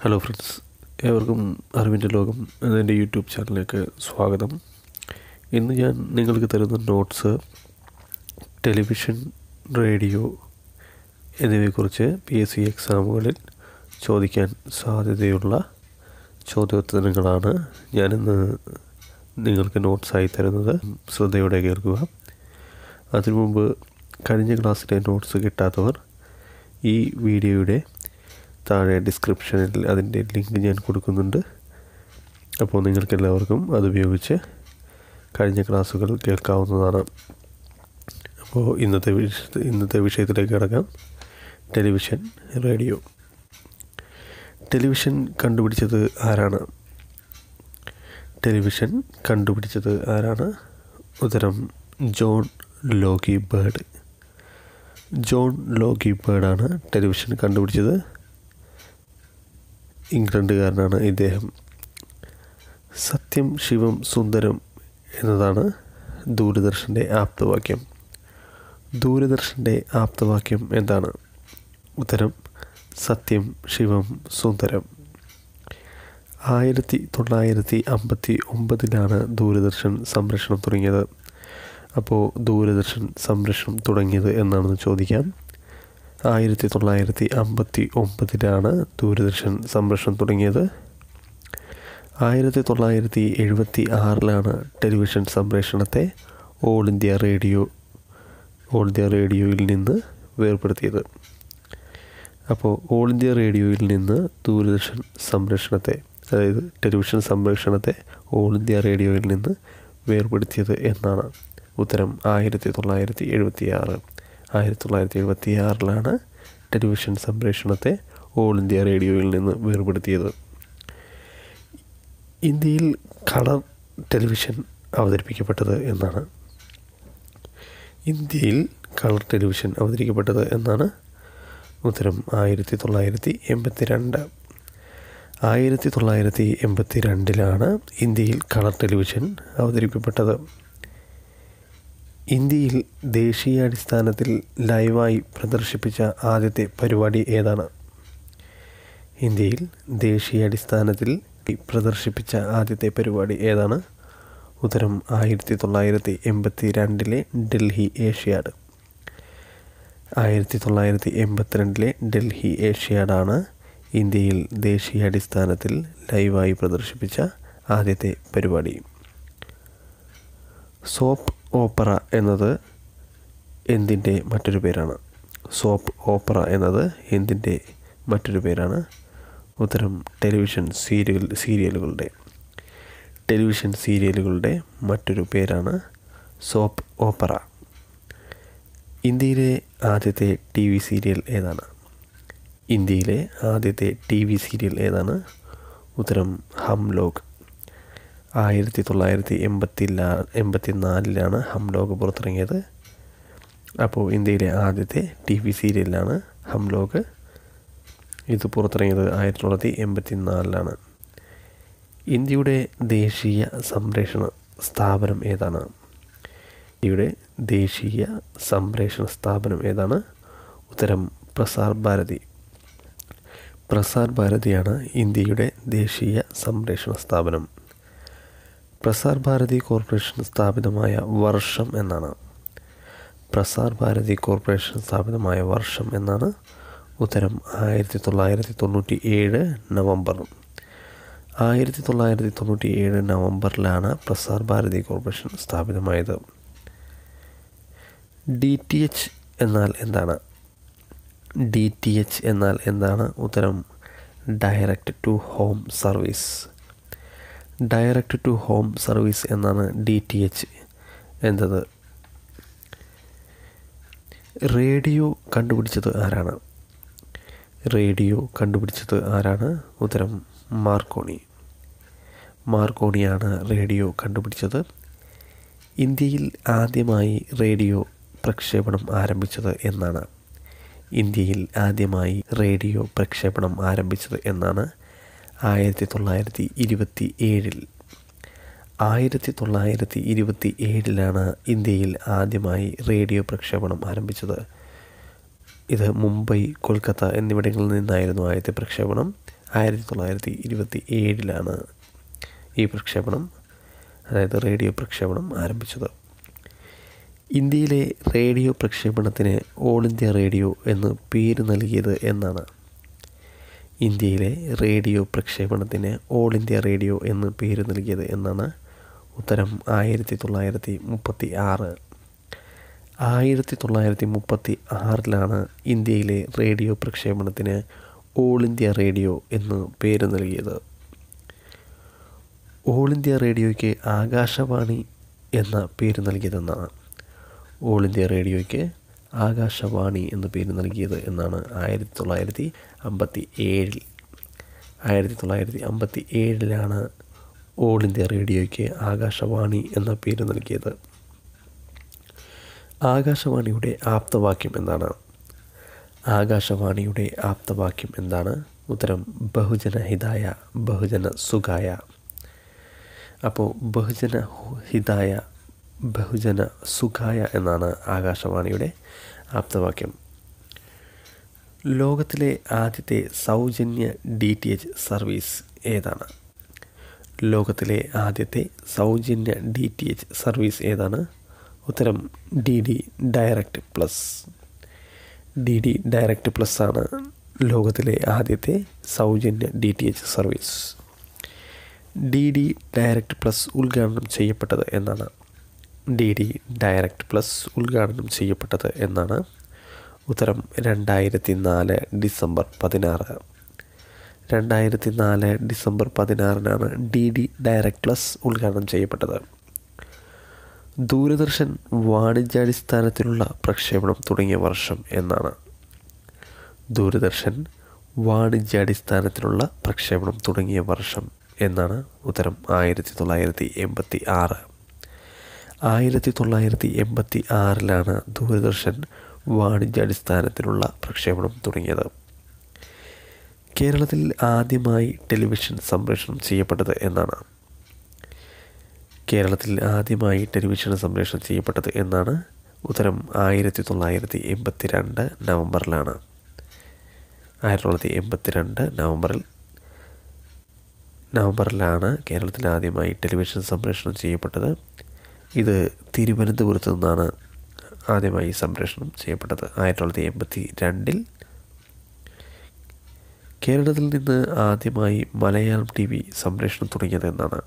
hello friends ഏവർക്കും അറിവിൻ്റെ ലോകം അതെൻ്റെ യൂട്യൂബ് ചാനലിലേക്ക് സ്വാഗതം ഇന്ന് ഞാൻ നിങ്ങൾക്ക് തരുന്ന നോട്ട്സ് ടെലിവിഷൻ റേഡിയോ എന്നിവയെക്കുറിച്ച് പി എസ് സി എക്സാമുകളിൽ ചോദിക്കാൻ സാധ്യതയുള്ള ചോദ്യോത്തരങ്ങളാണ് ഞാനിന്ന് നിങ്ങൾക്ക് നോട്ട്സായി തരുന്നത് ശ്രദ്ധയോടെ കേൾക്കുക അതിനു മുമ്പ് കഴിഞ്ഞ ക്ലാസ്സിലെ നോട്ട്സ് കിട്ടാത്തവർ ഈ വീഡിയോയുടെ താഴെ ഡിസ്ക്രിപ്ഷനിൽ അതിൻ്റെ ലിങ്ക് ഞാൻ കൊടുക്കുന്നുണ്ട് അപ്പോൾ നിങ്ങൾക്കെല്ലാവർക്കും അതുപയോഗിച്ച് കഴിഞ്ഞ ക്ലാസ്സുകൾ കേൾക്കാവുന്നതാണ് അപ്പോൾ ഇന്നത്തെ ഇന്നത്തെ വിഷയത്തിലേക്ക് കിടക്കാം ടെലിവിഷൻ റേഡിയോ ടെലിവിഷൻ കണ്ടുപിടിച്ചത് ആരാണ് ടെലിവിഷൻ കണ്ടുപിടിച്ചത് ആരാണ് ഉത്തരം John Logie Baird John Logie ബേർഡാണ് ടെലിവിഷൻ കണ്ടുപിടിച്ചത് ഇംഗ്ലണ്ടുകാരനാണ് ഇദ്ദേഹം സത്യം ശിവം സുന്ദരം എന്നതാണ് ദൂരദർശൻ്റെ ആപ്തവാക്യം ദൂരദർശൻ്റെ ആപ്തവാക്യം എന്താണ് ഉത്തരം സത്യം ശിവം സുന്ദരം ആയിരത്തി തൊള്ളായിരത്തി അമ്പത്തി ഒമ്പതിലാണ് ദൂരദർശൻ സംരക്ഷണം തുടങ്ങിയത് അപ്പോൾ ദൂരദർശൻ സംരക്ഷണം തുടങ്ങിയത് എന്നാണെന്ന് ചോദിക്കാം ആയിരത്തി തൊള്ളായിരത്തി അമ്പത്തി ഒമ്പതിലാണ് ദൂരദർശൻ സംരക്ഷണം തുടങ്ങിയത് ആയിരത്തി തൊള്ളായിരത്തി എഴുപത്തി ആറിലാണ് ടെലിവിഷൻ സംപ്രേഷണത്തെ All India Radio All India റേഡിയോയിൽ നിന്ന് വേർപ്പെടുത്തിയത് അപ്പോൾ ഓൾ ഇന്ത്യ റേഡിയോയിൽ നിന്ന് ദൂരദർശൻ സംരക്ഷണത്തെ അതായത് ടെലിവിഷൻ സംപ്രേഷണത്തെ ഓൾ ഇന്ത്യ റേഡിയോയിൽ നിന്ന് വേർപെടുത്തിയത് എന്നാണ് ഉത്തരം ആയിരത്തി തൊള്ളായിരത്തി എഴുപത്തി ആറ് ആയിരത്തി തൊള്ളായിരത്തി എഴുപത്തി ആറിലാണ് ടെലിവിഷൻ സംപ്രേഷണത്തെ ഓൾ ഇന്ത്യ റേഡിയോയിൽ നിന്ന് വേർപെടുത്തിയത് ഇന്ത്യയിൽ കളർ ടെലിവിഷൻ അവതരിപ്പിക്കപ്പെട്ടത് എന്നാണ് ഇന്ത്യയിൽ കളർ ടെലിവിഷൻ അവതരിക്കപ്പെട്ടത് എന്നാണ് ഉത്തരം ആയിരത്തി തൊള്ളായിരത്തി എൺപത്തി രണ്ട് ആയിരത്തി തൊള്ളായിരത്തി എൺപത്തി രണ്ടിലാണ് ഇന്ത്യയിൽ കളർ ടെലിവിഷൻ അവതരിപ്പിക്കപ്പെട്ടത് ഇന്ത്യയിൽ ദേശീയാടിസ്ഥാനത്തിൽ ലൈവായി പ്രദർശിപ്പിച്ച ആദ്യത്തെ പരിപാടി ഏതാണ് ഇന്ത്യയിൽ ദേശീയാടിസ്ഥാനത്തിൽ പ്രദർശിപ്പിച്ച ആദ്യത്തെ പരിപാടി ഏതാണ് ഉത്തരം ആയിരത്തി തൊള്ളായിരത്തി എൺപത്തി രണ്ടിലെ ഡൽഹി ഏഷ്യാഡ് ആയിരത്തി തൊള്ളായിരത്തി എൺപത്തിരണ്ടിലെ ഡൽഹി ഏഷ്യാഡാണ് ഇന്ത്യയിൽ ദേശീയാടിസ്ഥാനത്തിൽ ലൈവായി പ്രദർശിപ്പിച്ച ആദ്യത്തെ പരിപാടി സോപ്പ് ഓപ്പറ എന്നത് എന്തിൻ്റെ മറ്റൊരു പേരാണ് സോപ്പ് ഓപ്പറ എന്നത് എന്തിൻ്റെ മറ്റൊരു പേരാണ് ഉത്തരം ടെലിവിഷൻ സീരിയൽ സീരിയലുകളുടെ ടെലിവിഷൻ സീരിയലുകളുടെ മറ്റൊരു പേരാണ് സോപ്പ് ഓപ്പറ ഇന്ത്യയിലെ ആദ്യത്തെ ടി വി സീരിയൽ ഏതാണ് ഇന്ത്യയിലെ ആദ്യത്തെ ടി വി സീരിയൽ ഏതാണ് ഉത്തരം ഹം ലോക് ആയിരത്തി തൊള്ളായിരത്തി എൺപത്തി എൺപത്തി നാലിലാണ് ഹം ലോഗ് പുറത്തിറങ്ങിയത് അപ്പോൾ ഇന്ത്യയിലെ ആദ്യത്തെ ടി വി സീരിയലാണ് ഹം ലോഗ് ഇത് പുറത്തിറങ്ങിയത് ആയിരത്തി തൊള്ളായിരത്തി എൺപത്തി നാലിലാണ് ഇന്ത്യയുടെ ദേശീയ സംരക്ഷണ സ്ഥാപനം ഏതാണ് ഇന്ത്യയുടെ ദേശീയ സംരക്ഷണ സ്ഥാപനം ഏതാണ് ഉത്തരം പ്രസാർ ഭാരതി പ്രസാർ ഭാരതിയാണ് ഇന്ത്യയുടെ ദേശീയ സംരക്ഷണ സ്ഥാപനം പ്രസാർ ഭാരതി കോർപ്പറേഷൻ സ്ഥാപിതമായ വർഷം എന്നാണ് പ്രസാർ ഭാരതി കോർപ്പറേഷൻ സ്ഥാപിതമായ വർഷം എന്നാണ് ഉത്തരം ആയിരത്തി തൊള്ളായിരത്തി തൊണ്ണൂറ്റി ഏഴ് നവംബർ ആയിരത്തി തൊള്ളായിരത്തി തൊണ്ണൂറ്റി ഏഴ് നവംബറിലാണ് പ്രസാർ ഭാരതി കോർപ്പറേഷൻ സ്ഥാപിതമായത് ഡി ടി എച്ച് എന്നാൽ എന്താണ് ഡി ടി എച്ച് എന്നാൽ എന്താണ് ഉത്തരം direct to home service direct to home service എന്നാണ് ഡി ടി എച്ച് എന്നത് റേഡിയോ കണ്ടുപിടിച്ചത് ആരാണ് റേഡിയോ കണ്ടുപിടിച്ചത് ആരാണ് ഉത്തരം മാർക്കോണി മാർക്കോണിയാണ് റേഡിയോ കണ്ടുപിടിച്ചത് ഇന്ത്യയിൽ ആദ്യമായി റേഡിയോ പ്രക്ഷേപണം ആരംഭിച്ചത് എന്നാണ് ഇന്ത്യയിൽ ആദ്യമായി റേഡിയോ പ്രക്ഷേപണം ആരംഭിച്ചത് എന്നാണ് ആയിരത്തി തൊള്ളായിരത്തി ഇരുപത്തി ഏഴിൽ ആയിരത്തി തൊള്ളായിരത്തി ഇരുപത്തി ഏഴിലാണ് ഇന്ത്യയിൽ ആദ്യമായി റേഡിയോ പ്രക്ഷേപണം ആരംഭിച്ചത് ഇത് മുംബൈ കൊൽക്കത്ത എന്നിവിടങ്ങളിൽ നിന്നായിരുന്നു ആദ്യത്തെ പ്രക്ഷേപണം ആയിരത്തി തൊള്ളായിരത്തി ഇരുപത്തി ഏഴിലാണ് ഈ പ്രക്ഷേപണം അതായത് റേഡിയോ പ്രക്ഷേപണം ആരംഭിച്ചത് ഇന്ത്യയിലെ റേഡിയോ പ്രക്ഷേപണത്തിന് ഓൾ ഇന്ത്യ റേഡിയോ എന്ന് പേര് നൽകിയത് എന്നാണ് ഇന്ത്യയിലെ റേഡിയോ പ്രക്ഷേപണത്തിന് ഓൾ ഇന്ത്യ റേഡിയോ എന്ന് പേര് നൽകിയത് എന്നാണ് ഉത്തരം ആയിരത്തി തൊള്ളായിരത്തി മുപ്പത്തി ആറ് ആയിരത്തി തൊള്ളായിരത്തി മുപ്പത്തി ആറിലാണ് ഇന്ത്യയിലെ റേഡിയോ പ്രക്ഷേപണത്തിന് ഓൾ ഇന്ത്യ റേഡിയോ എന്ന് പേര് നൽകിയത് ഓൾ ഇന്ത്യ റേഡിയോയ്ക്ക് ആകാശവാണി എന്ന പേര് നൽകിയതെന്നാണ് ഓൾ ഇന്ത്യ റേഡിയോയ്ക്ക് ആകാശവാണി എന്ന പേര് നൽകിയത് എന്നാണ് ആയിരത്തി തൊള്ളായിരത്തി അമ്പത്തി ഏഴിൽ ആയിരത്തി തൊള്ളായിരത്തി അമ്പത്തി ഏഴിലാണ് ഓൾ ഇന്ത്യ റേഡിയോയ്ക്ക് ആകാശവാണി എന്ന പേര് നൽകിയത് ആകാശവാണിയുടെ ആപ്തവാക്യം എന്താണ് ആകാശവാണിയുടെ ആപ്തവാക്യം എന്താണ് ഉത്തരം ബഹുജന ഹിതായ ബഹുജന സുഖായ അപ്പോൾ ബഹുജന ഹിതായ ബഹുജന സുഖായ എന്നാണ് ആകാശവാണിയുടെ ആപ്തവാക്യം ലോകത്തിലെ ആദ്യത്തെ സൗജന്യ ഡി ടി എച്ച് സർവീസ് ഏതാണ് ലോകത്തിലെ ആദ്യത്തെ സൗജന്യ ഡി ടി എച്ച് സർവീസ് ഏതാണ് ഉത്തരം D D direct plus D D direct plus ആണ് ലോകത്തിലെ ആദ്യത്തെ സൗജന്യ D T H service D D direct plus ഉദ്ഘാടനം ചെയ്യപ്പെട്ടത് എന്നാണ് ഡി ഡി ഡയറക്റ്റ് പ്ലസ് ഉദ്ഘാടനം ചെയ്യപ്പെട്ടത് എന്നാണ് ഉത്തരം രണ്ടായിരത്തി നാല് ഡിസംബർ പതിനാറ് രണ്ടായിരത്തി നാല് ഡിസംബർ പതിനാറിനാണ് ഡി ഡി ഡയറക്ട് പ്ലസ് ഉദ്ഘാടനം ചെയ്യപ്പെട്ടത് ദൂരദർശൻ വാണിജ്യാടിസ്ഥാനത്തിലുള്ള പ്രക്ഷേപണം തുടങ്ങിയ വർഷം എന്നാണ് ദൂരദർശൻ വാണിജ്യാടിസ്ഥാനത്തിലുള്ള പ്രക്ഷേപണം തുടങ്ങിയ വർഷം എന്നാണ് ഉത്തരം ആയിരത്തി തൊള്ളായിരത്തി എൺപത്തി ആറ് ആയിരത്തി തൊള്ളായിരത്തി എൺപത്തി ആറിലാണ് ദൂരദർശൻ വാണിജ്യാടിസ്ഥാനത്തിലുള്ള പ്രക്ഷേപണം തുടങ്ങിയത് കേരളത്തിൽ ആദ്യമായി ടെലിവിഷൻ സംപ്രേഷണം ചെയ്യപ്പെട്ടത് എന്നാണ് കേരളത്തിൽ ആദ്യമായി ടെലിവിഷൻ സംപ്രേഷണം ചെയ്യപ്പെട്ടത് എന്നാണ് ഉത്തരം ആയിരത്തി തൊള്ളായിരത്തി എൺപത്തി രണ്ട് നവംബറിലാണ് ആയിരത്തി തൊള്ളായിരത്തി എൺപത്തി രണ്ട് നവംബറിൽ നവംബറിലാണ് കേരളത്തിൽ ആദ്യമായി ടെലിവിഷൻ സംപ്രേഷണം ചെയ്യപ്പെട്ടത് ഇത് തിരുവനന്തപുരത്ത് നിന്നാണ് ആദ്യമായി സംപ്രേഷണം ചെയ്യപ്പെട്ടത് ആയിരത്തി തൊള്ളായിരത്തി എൺപത്തി രണ്ടിൽ കേരളത്തിൽ നിന്ന് ആദ്യമായി മലയാളം ടി വി സംപ്രേഷണം തുടങ്ങിയത് എന്നാണ്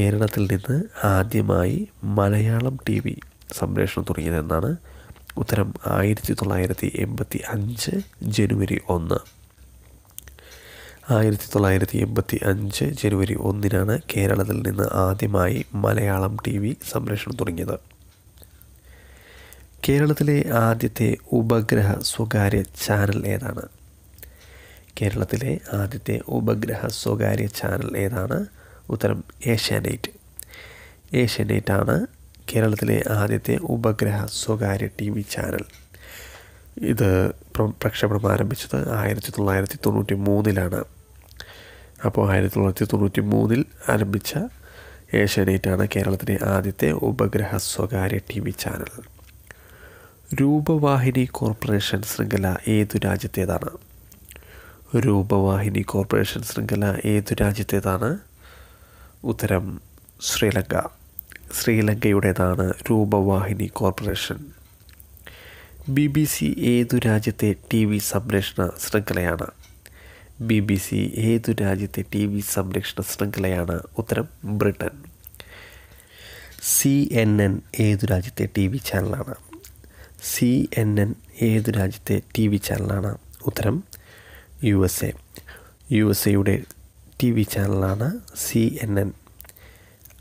കേരളത്തിൽ നിന്ന് ആദ്യമായി മലയാളം ടി വി സംപ്രേഷണം എന്നാണ് ഉത്തരം ആയിരത്തി തൊള്ളായിരത്തി എൺപത്തി അഞ്ച് ജനുവരി ഒന്ന് ആയിരത്തി തൊള്ളായിരത്തി എൺപത്തി അഞ്ച് ജനുവരി ഒന്നിനാണ് കേരളത്തിൽ നിന്ന് ആദ്യമായി മലയാളം ടി വി സംപ്രേഷണം തുടങ്ങിയത് കേരളത്തിലെ ആദ്യത്തെ ഉപഗ്രഹ സ്വകാര്യ ചാനൽ ഏതാണ് കേരളത്തിലെ ആദ്യത്തെ ഉപഗ്രഹ സ്വകാര്യ ചാനൽ ഏതാണ് ഉത്തരം ഏഷ്യാനെറ്റ് ഏഷ്യാനെറ്റാണ് കേരളത്തിലെ ആദ്യത്തെ ഉപഗ്രഹ സ്വകാര്യ ടി വി ചാനൽ ഇത് പ്രക്ഷേപണം ആരംഭിച്ചത് ആയിരത്തി തൊള്ളായിരത്തി തൊണ്ണൂറ്റി മൂന്നിലാണ് അപ്പോൾ ആയിരത്തി തൊള്ളായിരത്തി തൊണ്ണൂറ്റി മൂന്നിൽ ആരംഭിച്ച ഏഷ്യാനെറ്റാണ് കേരളത്തിലെ ആദ്യത്തെ ഉപഗ്രഹ സ്വകാര്യ T V channel Rupavahini corporation ശൃംഖല ഏതു രാജ്യത്തേതാണ് രൂപവാഹിനി കോർപ്പറേഷൻ ശൃംഖല ഏതു രാജ്യത്തേതാണ് ഉത്തരം ശ്രീലങ്ക ശ്രീലങ്കയുടേതാണ് Rupavahini corporation B B C ഏതു രാജ്യത്തെ ടി വി സംരക്ഷണ ശൃംഖലയാണ് ബി ബി സി ഏതു രാജ്യത്തെ ടി വി സംരക്ഷണ ശൃംഖലയാണ് ഉത്തരം ബ്രിട്ടൻ സി എൻ എൻ ഏതു രാജ്യത്തെ ടി വി ചാനലാണ് സി എൻ എൻ ഏതു രാജ്യത്തെ ടി വി ചാനലാണ് ഉത്തരം U S A U S എയുടെ ടി വി ചാനലാണ് C N N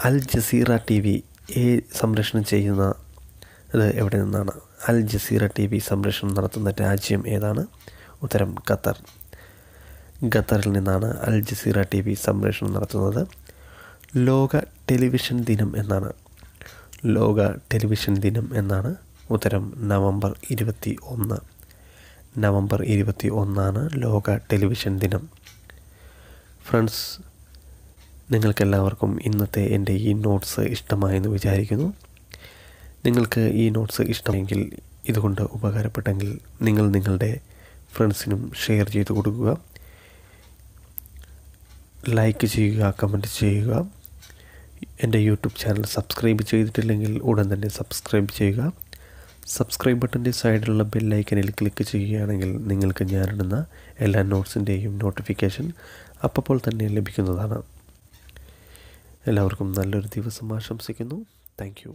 Al Jazeera T V സംരക്ഷണം അത് എവിടെ നിന്നാണ് അൽ ജസീറ ടി വി സംപ്രേഷണം നടത്തുന്ന രാജ്യം ഏതാണ് ഉത്തരം ഖത്തർ ഖത്തറിൽ നിന്നാണ് അൽ ജസീറ ടി വി സംപ്രേഷണം നടത്തുന്നത് ലോക ടെലിവിഷൻ ദിനം എന്നാണ് ലോക ടെലിവിഷൻ ദിനം എന്നാണ് ഉത്തരം നവംബർ ഇരുപത്തി ഒന്ന് നവംബർ ഇരുപത്തി ഒന്നാണ് ലോക ടെലിവിഷൻ ദിനം ഫ്രണ്ട്സ് നിങ്ങൾക്കെല്ലാവർക്കും ഇന്നത്തെ എൻ്റെ ഈ നോട്ട്സ് ഇഷ്ടമായെന്ന് വിചാരിക്കുന്നു നിങ്ങൾക്ക് ഈ നോട്ട്സ് ഇഷ്ടമെങ്കിൽ ഇതുകൊണ്ട് ഉപകാരപ്പെട്ടെങ്കിൽ നിങ്ങൾ നിങ്ങളുടെ ഫ്രണ്ട്സിനും ഷെയർ ചെയ്ത് കൊടുക്കുക ലൈക്ക് ചെയ്യുക കമൻറ്റ് ചെയ്യുക എൻ്റെ യൂട്യൂബ് ചാനൽ സബ്സ്ക്രൈബ് ചെയ്തിട്ടില്ലെങ്കിൽ ഉടൻ തന്നെ സബ്സ്ക്രൈബ് ചെയ്യുക സബ്സ്ക്രൈബ് ബട്ടൻ്റെ സൈഡിലുള്ള ബെല്ലൈക്കനിൽ ക്ലിക്ക് ചെയ്യുകയാണെങ്കിൽ നിങ്ങൾക്ക് ഞാനിടുന്ന എല്ലാ നോട്ട്സിൻ്റെയും നോട്ടിഫിക്കേഷൻ അപ്പോൾ തന്നെ ലഭിക്കുന്നതാണ് എല്ലാവർക്കും നല്ലൊരു ദിവസം ആശംസിക്കുന്നു താങ്ക്